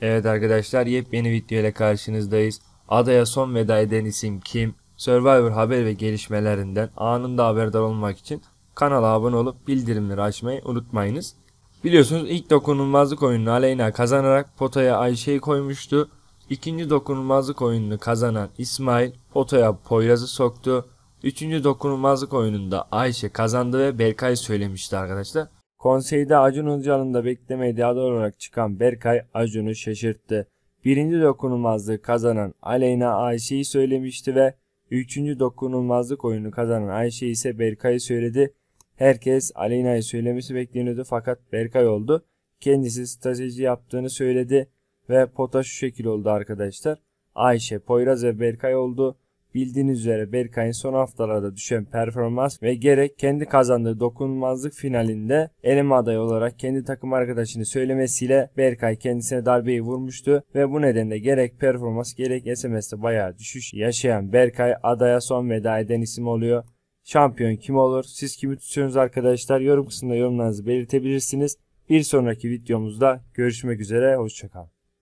Evet arkadaşlar yepyeni video ile karşınızdayız. Adaya son veda eden isim kim? Survivor haber ve gelişmelerinden anında haberdar olmak için kanala abone olup bildirimleri açmayı unutmayınız. Biliyorsunuz ilk dokunulmazlık oyununu Aleyna kazanarak potaya Ayşe'yi koymuştu. İkinci dokunulmazlık oyununu kazanan İsmail potaya Poyraz'ı soktu. Üçüncü dokunulmazlık oyununda Ayşe kazandı ve Berkay söylemişti arkadaşlar. Konseyde Acun Ilıcalı'nı da beklemediği aday olarak çıkan Berkay Acun'u şaşırttı. Birinci dokunulmazlığı kazanan Aleyna Ayşe'yi söylemişti ve üçüncü dokunulmazlık oyunu kazanan Ayşe ise Berkay'ı söyledi. Herkes Aleyna'yı söylemesi bekleniyordu fakat Berkay oldu. Kendisi strateji yaptığını söyledi ve pota şu şekil oldu arkadaşlar. Ayşe, Poyraz ve Berkay oldu. Bildiğiniz üzere Berkay'ın son haftalarda düşen performans ve gerek kendi kazandığı dokunulmazlık finalinde eleme adayı olarak kendi takım arkadaşını söylemesiyle Berkay kendisine darbeyi vurmuştu ve bu nedenle gerek performans gerek SMS'te bayağı düşüş yaşayan Berkay adaya son veda eden isim oluyor. Şampiyon kim olur? Siz kimi tutuyorsunuz arkadaşlar? Yorum kısmında yorumlarınızı belirtebilirsiniz. Bir sonraki videomuzda görüşmek üzere. Hoşçakalın.